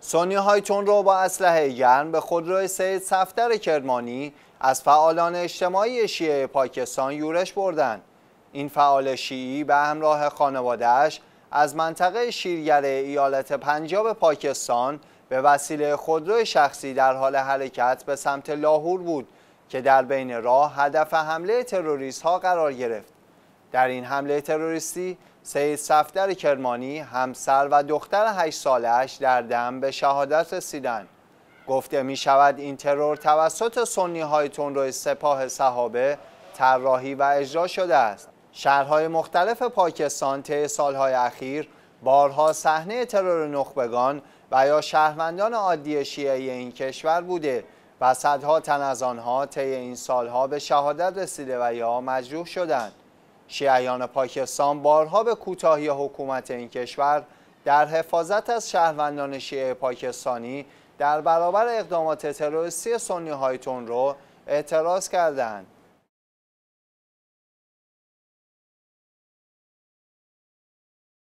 سونی هایتون رو با اسلحه گرم به خودروی سید صفدر کرمانی از فعالان اجتماعی شیعه پاکستان یورش بردن. این فعال شیعی به همراه خانوادهش از منطقه شیرگره ایالت پنجاب پاکستان به وسیله خودروی شخصی در حال حرکت به سمت لاهور بود که در بین راه هدف حمله تروریست ها قرار گرفت. در این حمله تروریستی سید صفدر کرمانی همسر و دختر 8 سالش در دم به شهادت رسیدند گفته می شود این ترور توسط سنی های تندرو سپاه صحابه طراحی و اجرا شده است شهرهای مختلف پاکستان طی سالهای اخیر بارها صحنه ترور نخبگان و یا شهروندان عادی شیعه این کشور بوده و صدها تن از آنها طی این سالها به شهادت رسیده و یا مجروح شدند شیعیان پاکستان بارها به کوتاهی حکومت این کشور در حفاظت از شهروندان شیعه پاکستانی در برابر اقدامات تروریستی سنی هایتون رو اعتراض کردند.